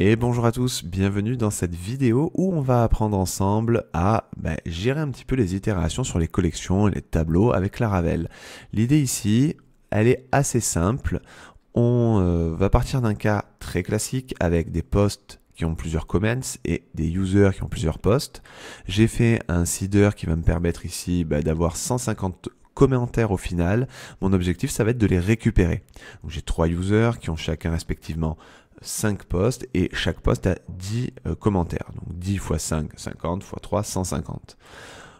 Et bonjour à tous, bienvenue dans cette vidéo où on va apprendre ensemble à ben, gérer un petit peu les itérations sur les collections et les tableaux avec Laravel. L'idée ici, elle est assez simple. On euh, va partir d'un cas très classique avec des posts qui ont plusieurs comments et des users qui ont plusieurs posts. J'ai fait un seeder qui va me permettre ici ben, d'avoir 150 commentaires au final. Mon objectif, ça va être de les récupérer. j'ai trois users qui ont chacun respectivement 5 posts et chaque poste a 10 euh, commentaires. Donc 10 x 5, 50 x 3, 150.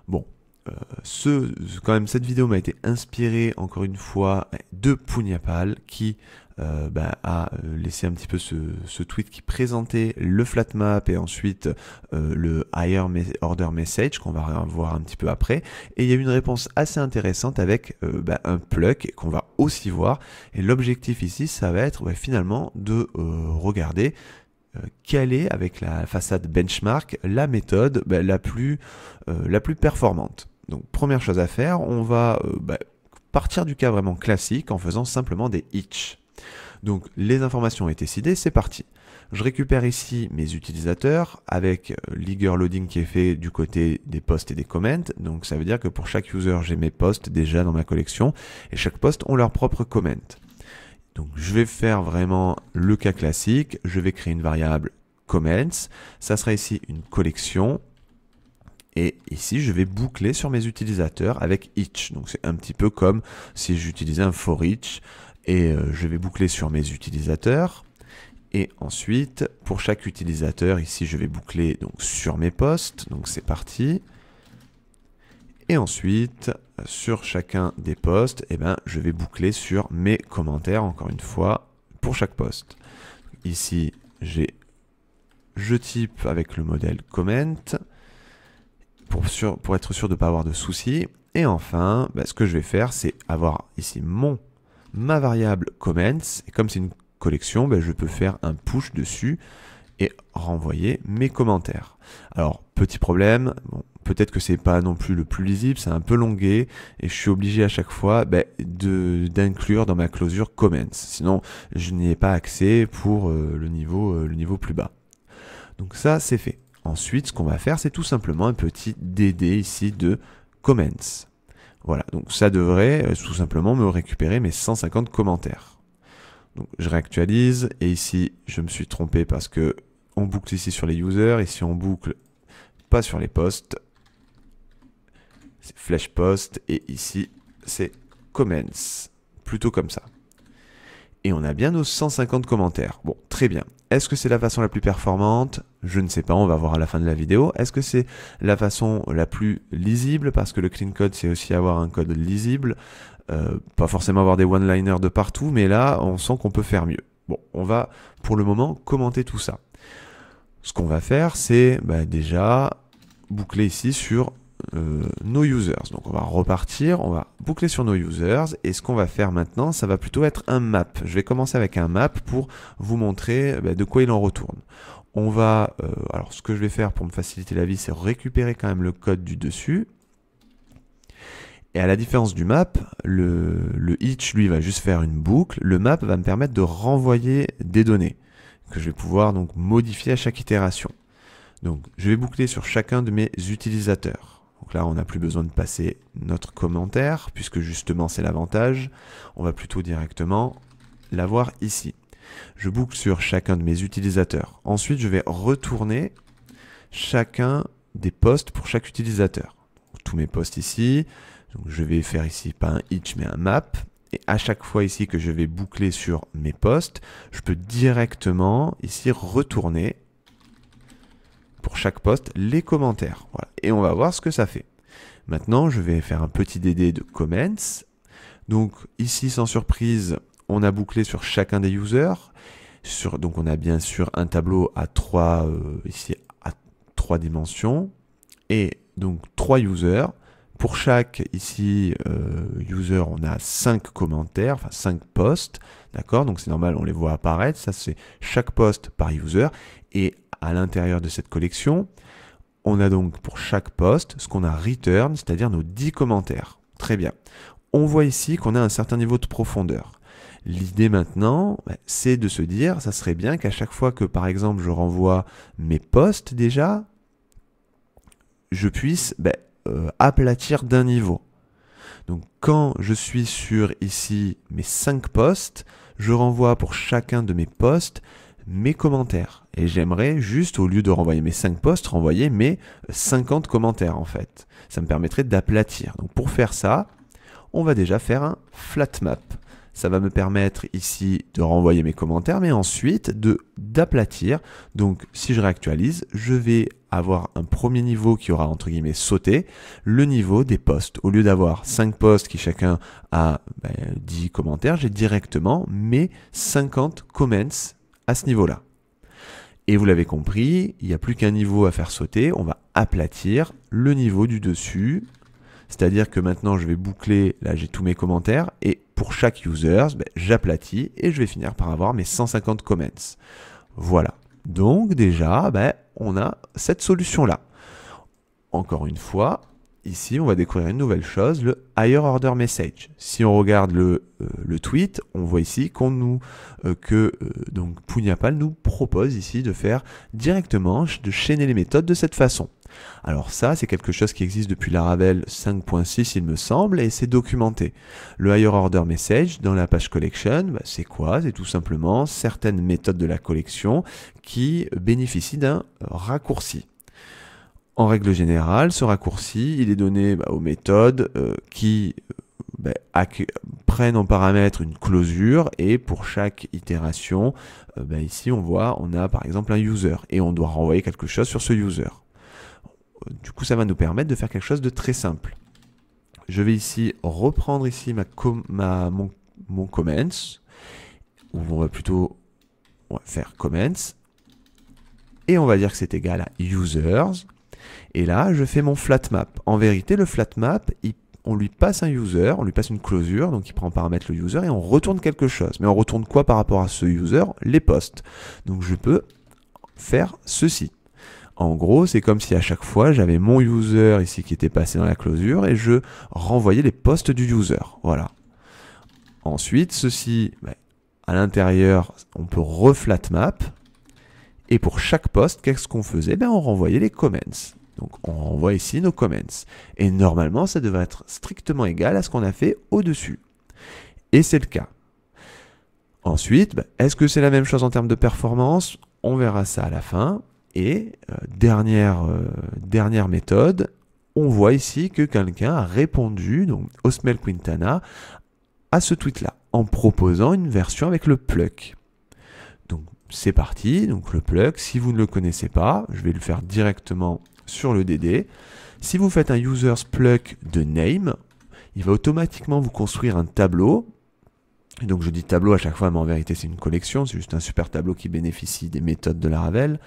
Bon, euh, ce, quand même, cette vidéo m'a été inspirée encore une fois de Pugnapal qui euh, bah, a euh, laissé un petit peu ce, tweet qui présentait le flat map et ensuite euh, le higher order message qu'on va voir un petit peu après. Et il y a eu une réponse assez intéressante avec euh, ben, un pluck qu'on va aussi voir. Et l'objectif ici, ça va être finalement de regarder quelle est avec la façade benchmark la méthode ben, la, plus, la plus performante. Donc première chose à faire, on va partir du cas vraiment classique en faisant simplement des itch. Donc les informations ont été c'est parti. Je récupère ici mes utilisateurs avec euh, l'eager loading qui est fait du côté des posts et des comments. Donc ça veut dire que pour chaque user, j'ai mes posts déjà dans ma collection et chaque post ont leur propre comment. Donc je vais faire vraiment le cas classique. Je vais créer une variable comments. Ça sera ici une collection. Et ici, je vais boucler sur mes utilisateurs avec each. Donc c'est un petit peu comme si j'utilisais un for each et euh, je vais boucler sur mes utilisateurs. Et ensuite, pour chaque utilisateur, ici, je vais boucler donc sur mes postes. Donc c'est parti. Et ensuite, sur chacun des posts, eh ben, je vais boucler sur mes commentaires, encore une fois, pour chaque post. Ici, j'ai je type avec le modèle comment pour, pour être sûr de ne pas avoir de soucis. Et enfin, ben, ce que je vais faire, c'est avoir ici mon ma variable comments, et comme c'est une collection, ben, je peux faire un push dessus et renvoyer mes commentaires. Alors, petit problème, peut-être que c'est pas non plus le plus lisible, c'est un peu longué, et je suis obligé à chaque fois ben, de d'inclure dans ma closure « comments. Sinon, je n'y ai pas accès pour euh, le, niveau, euh, le niveau plus bas. Donc ça, c'est fait. Ensuite, ce qu'on va faire, c'est tout simplement un petit DD ici de comments. Voilà, donc ça devrait euh, tout simplement me récupérer mes 150 commentaires. Donc je réactualise et ici je me suis trompé parce que on boucle ici sur les users, et si on boucle pas sur les posts. C'est flash post et ici c'est comments, plutôt comme ça. Et on a bien nos 150 commentaires. Bon, très bien. Est-ce que c'est la façon la plus performante je ne sais pas, on va voir à la fin de la vidéo. Est-ce que c'est la façon la plus lisible Parce que le clean code, c'est aussi avoir un code lisible. Euh, pas forcément avoir des one-liners de partout, mais là, on sent qu'on peut faire mieux. Bon, on va pour le moment commenter tout ça. Ce qu'on va faire, c'est bah, déjà boucler ici sur euh, nos users. Donc on va repartir, on va boucler sur nos users et ce qu'on va faire maintenant, ça va plutôt être un map. Je vais commencer avec un map pour vous montrer bah, de quoi il en retourne. On va, euh, alors ce que je vais faire pour me faciliter la vie, c'est récupérer quand même le code du dessus. Et à la différence du map, le, le each lui va juste faire une boucle. Le map va me permettre de renvoyer des données que je vais pouvoir donc modifier à chaque itération. Donc je vais boucler sur chacun de mes utilisateurs. Donc là, on n'a plus besoin de passer notre commentaire, puisque justement c'est l'avantage. On va plutôt directement l'avoir ici. Je boucle sur chacun de mes utilisateurs. Ensuite, je vais retourner chacun des postes pour chaque utilisateur. tous mes postes ici. Donc, je vais faire ici pas un each mais un map. Et à chaque fois ici que je vais boucler sur mes postes, je peux directement ici retourner pour chaque poste les commentaires. Et on va voir ce que ça fait. Maintenant, je vais faire un petit DD de comments. Donc ici, sans surprise, on a bouclé sur chacun des users. Sur, donc on a bien sûr un tableau à trois, euh, ici à trois dimensions et donc trois users. Pour chaque ici euh, user, on a cinq commentaires, enfin cinq posts, d'accord Donc c'est normal, on les voit apparaître. Ça c'est chaque post par user et à l'intérieur de cette collection, on a donc pour chaque post ce qu'on a return, c'est-à-dire nos 10 commentaires. Très bien. On voit ici qu'on a un certain niveau de profondeur. L'idée maintenant, bah, c'est de se dire, ça serait bien qu'à chaque fois que par exemple je renvoie mes postes déjà, je puisse bah, euh, aplatir d'un niveau. Donc quand je suis sur ici mes 5 postes, je renvoie pour chacun de mes postes mes commentaires. Et j'aimerais juste, au lieu de renvoyer mes 5 postes, renvoyer mes 50 commentaires en fait. Ça me permettrait d'aplatir. Donc pour faire ça, on va déjà faire un flat map. Ça va me permettre ici de renvoyer mes commentaires, mais ensuite de d'aplatir. Donc si je réactualise, je vais avoir un premier niveau qui aura entre guillemets sauté, le niveau des posts. Au lieu d'avoir 5 posts qui chacun a 10 ben, commentaires, j'ai directement mes 50 comments à ce niveau-là. Et vous l'avez compris, il n'y a plus qu'un niveau à faire sauter, on va aplatir le niveau du dessus. C'est-à-dire que maintenant je vais boucler, là j'ai tous mes commentaires, et pour chaque user, ben, j'aplatis et je vais finir par avoir mes 150 comments. Voilà. Donc déjà, ben, on a cette solution-là. Encore une fois, ici, on va découvrir une nouvelle chose, le higher order message. Si on regarde le, euh, tweet, on voit ici qu'on nous euh, que euh, donc nous propose ici de faire directement de chaîner les méthodes de cette façon. Alors ça, c'est quelque chose qui existe depuis Laravel 5.6, il me semble, et c'est documenté. Le higher order message dans la page collection, bah, c'est quoi C'est tout simplement certaines méthodes de la collection qui bénéficient d'un raccourci. En règle générale, ce raccourci, il est donné bah, aux méthodes euh, qui euh, bah, prennent en paramètre une closure, et pour chaque itération, euh, ici on voit, on a par exemple un user et on doit renvoyer quelque chose sur ce user du coup, ça va nous permettre de faire quelque chose de très simple. Je vais ici reprendre ici mon, comments, ou on va plutôt faire comments, et on va dire que c'est égal à users. Et là, je fais mon flat map. En vérité, le flat map, on lui passe un user, on lui passe une closure, donc il prend en paramètre le user et on retourne quelque chose. Mais on retourne quoi par rapport à ce user Les posts. Donc je peux faire ceci. En gros, c'est comme si à chaque fois j'avais mon user ici qui était passé dans la closure et je renvoyais les postes du user. Voilà. Ensuite, ceci, bah, à l'intérieur, on peut reflat map. Et pour chaque poste, qu'est-ce qu'on faisait ben, On renvoyait les comments. Donc on renvoie ici nos comments. Et normalement, ça devrait être strictement égal à ce qu'on a fait au-dessus. Et c'est le cas. Ensuite, ben, est-ce que c'est la même chose en termes de performance On verra ça à la fin. Et euh, dernière, euh, dernière méthode, on voit ici que quelqu'un a répondu, donc Osmel Quintana, à ce tweet-là, en proposant une version avec le pluck. Donc c'est parti, donc le pluck, si vous ne le connaissez pas, je vais le faire directement sur le DD. Si vous faites un users pluck de name, il va automatiquement vous construire un tableau. Et donc je dis tableau à chaque fois, mais en vérité c'est une collection, c'est juste un super tableau qui bénéficie des méthodes de la Ravel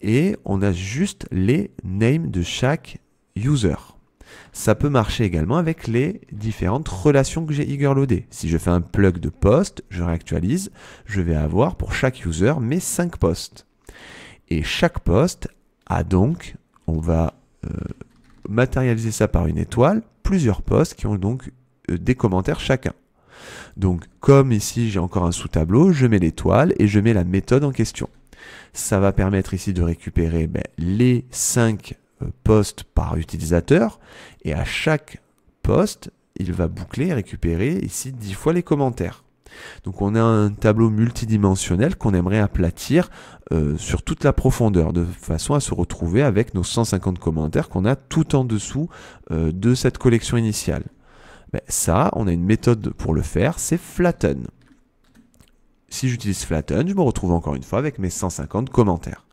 et on a juste les names de chaque user. Ça peut marcher également avec les différentes relations que j'ai eagerloadées. Si je fais un plug de post, je réactualise, je vais avoir pour chaque user mes 5 posts. Et chaque post a donc, on va euh, matérialiser ça par une étoile, plusieurs posts qui ont donc euh, des commentaires chacun. Donc comme ici j'ai encore un sous-tableau, je mets l'étoile et je mets la méthode en question. Ça va permettre ici de récupérer ben, les 5 euh, postes par utilisateur. Et à chaque poste, il va boucler et récupérer ici 10 fois les commentaires. Donc on a un tableau multidimensionnel qu'on aimerait aplatir euh, sur toute la profondeur, de façon à se retrouver avec nos 150 commentaires qu'on a tout en dessous euh, de cette collection initiale. Ben, ça, on a une méthode pour le faire, c'est Flatten si j'utilise Flatten, je me retrouve encore une fois avec mes 150 commentaires.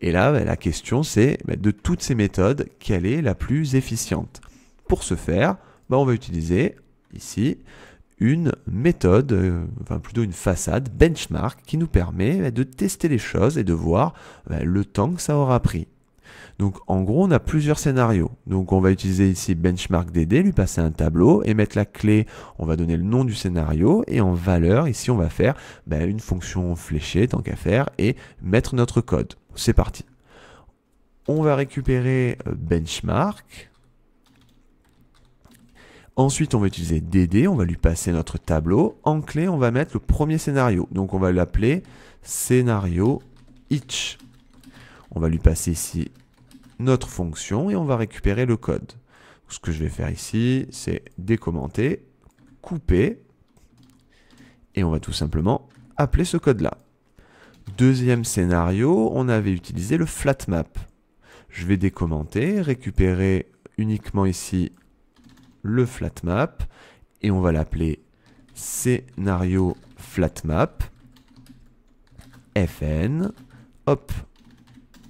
Et là, bah, la question c'est bah, de toutes ces méthodes, quelle est la plus efficiente Pour ce faire, bah, on va utiliser ici une méthode, euh, enfin plutôt une façade benchmark qui nous permet de tester les choses et de voir le temps que ça aura pris. Donc en gros, on a plusieurs scénarios. Donc on va utiliser ici benchmark DD, lui passer un tableau et mettre la clé, on va donner le nom du scénario et en valeur, ici on va faire ben, une fonction fléchée tant qu'à faire et mettre notre code. C'est parti. On va récupérer euh, benchmark. Ensuite, on va utiliser DD, on va lui passer notre tableau. En clé, on va mettre le premier scénario. Donc on va l'appeler scénario itch. On va lui passer ici notre fonction et on va récupérer le code. Ce que je vais faire ici, c'est décommenter, couper, et on va tout simplement appeler ce code-là. Deuxième scénario, on avait utilisé le flat map. Je vais décommenter, récupérer uniquement ici le flat map et on va l'appeler scénario flat map fn. Hop,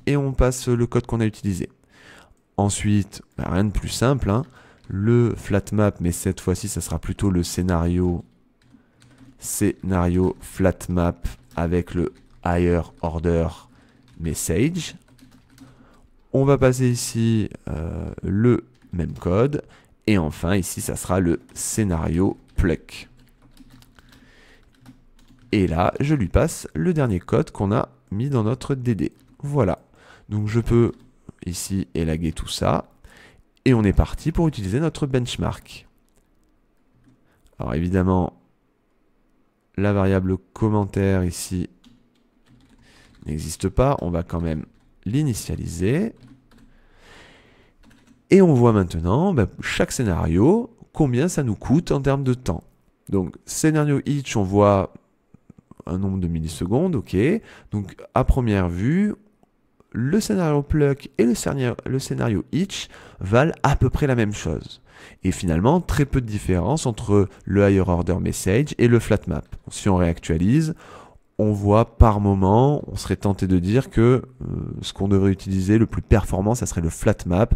et on passe le code qu'on a utilisé. Ensuite, bah, rien de plus simple, hein. le le flatmap, mais cette fois-ci, ça sera plutôt le scénario, scénario flatmap avec le higher order message. On va passer ici euh, le même code. Et enfin, ici, ça sera le scénario pluck. Et là, je lui passe le dernier code qu'on a mis dans notre DD. Voilà. Donc je peux ici élaguer tout ça. Et on est parti pour utiliser notre benchmark. Alors évidemment, la variable commentaire ici n'existe pas. On va quand même l'initialiser. Et on voit maintenant ben, chaque scénario, combien ça nous coûte en termes de temps. Donc scénario each, on voit un nombre de millisecondes, ok. Donc à première vue, le scénario Pluck et le scénario, le valent à peu près la même chose. Et finalement, très peu de différence entre le Higher Order Message et le Flat Map. Si on réactualise, on voit par moment, on serait tenté de dire que euh, ce qu'on devrait utiliser le plus performant, ça serait le flat map,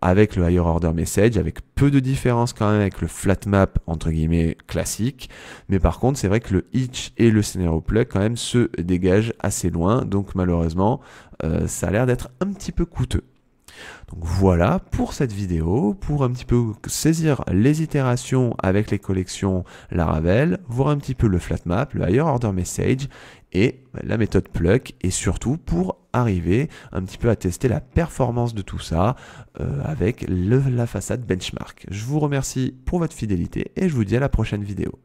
avec le higher order message, avec peu de différence quand même avec le flat map entre guillemets classique. Mais par contre, c'est vrai que le hitch et le scenario plug quand même se dégagent assez loin. Donc malheureusement, euh, ça a l'air d'être un petit peu coûteux. Donc voilà pour cette vidéo, pour un petit peu saisir les itérations avec les collections Laravel, voir un petit peu le flatmap, le higher order message et la méthode pluck et surtout pour arriver un petit peu à tester la performance de tout ça euh, avec la façade benchmark. Je vous remercie pour votre fidélité et je vous dis à la prochaine vidéo.